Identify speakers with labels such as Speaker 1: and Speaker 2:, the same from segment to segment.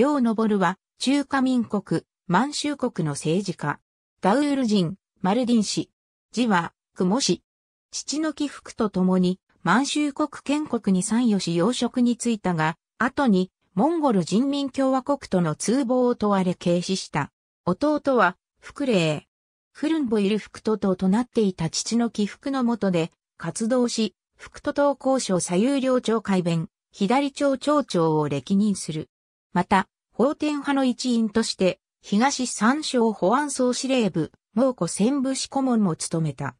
Speaker 1: 両昇は、中華民国、満州国の政治家。ダウール人、マルディン氏。字は、雲氏。父の起伏とともに、満州国建国に参与し養殖に就いたが、後に、モンゴル人民共和国との通謀を問われ軽視した。弟は、福礼。フルンボイル福都ととなっていた父の起伏のもとで、活動し、福都党交渉左右領長会弁、左町町長を歴任する。また、法典派の一員として、東三省保安総司令部、蒙古戦部司顧問も務めた。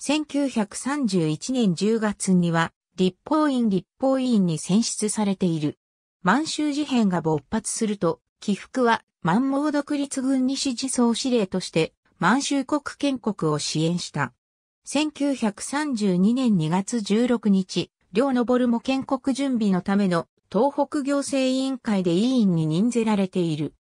Speaker 1: 1931年10月には、立法院立法委員に選出されている。満州事変が勃発すると、起伏は満蒙独立軍西地総司令として満州国建国を支援した。1932年2月16日、両昇も建国準備のための東北行政委員会で委員に任ぜられている。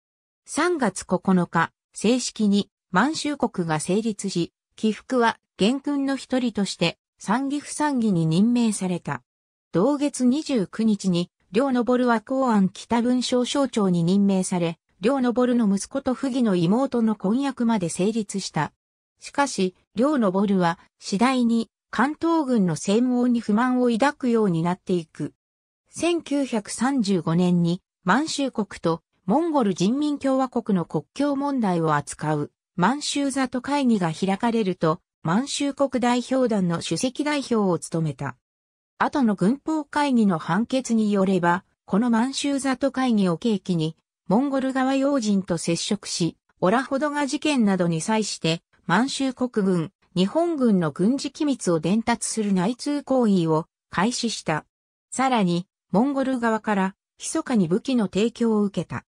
Speaker 1: 3月9日、正式に満州国が成立し、起伏は元君の一人として参議不参議に任命された。同月29日に、両昇は公安北文章省庁に任命され、両昇の息子と不義の妹の婚約まで成立した。しかし、両昇は次第に関東軍の専門に不満を抱くようになっていく。1935年に満州国とモンゴル人民共和国の国境問題を扱う満州座と会議が開かれると満州国代表団の主席代表を務めた。後の軍法会議の判決によれば、この満州座と会議を契機に、モンゴル側要人と接触し、オラホドガ事件などに際して、満州国軍、日本軍の軍事機密を伝達する内通行為を開始した。さらに、モンゴル側から密かに武器の提供を受けた。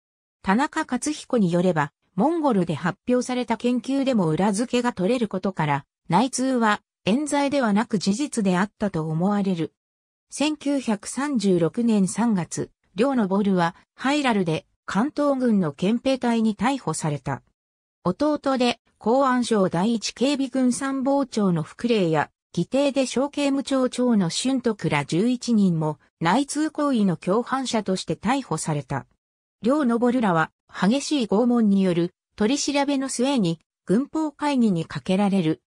Speaker 1: 田中克彦によれば、モンゴルで発表された研究でも裏付けが取れることから、内通は冤罪ではなく事実であったと思われる。1936年3月、両のボルはハイラルで関東軍の憲兵隊に逮捕された。弟で公安省第一警備軍参謀長の福令や議定で小刑務庁長の春徳ら11人も内通行為の共犯者として逮捕された。両昇らは激しい拷問による取り調べの末に軍法会議にかけられる。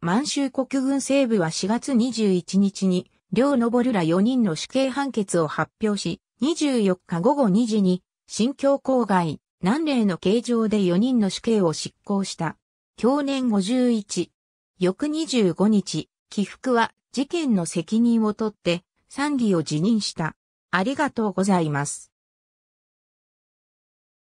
Speaker 1: 満州国軍西部は4月21日に両昇ら4人の死刑判決を発表し、24日午後2時に新京郊外、南霊の形状で4人の死刑を執行した。去年51。翌25日、起伏は事件の責任を取って、参議を辞任した。ありがとうございます。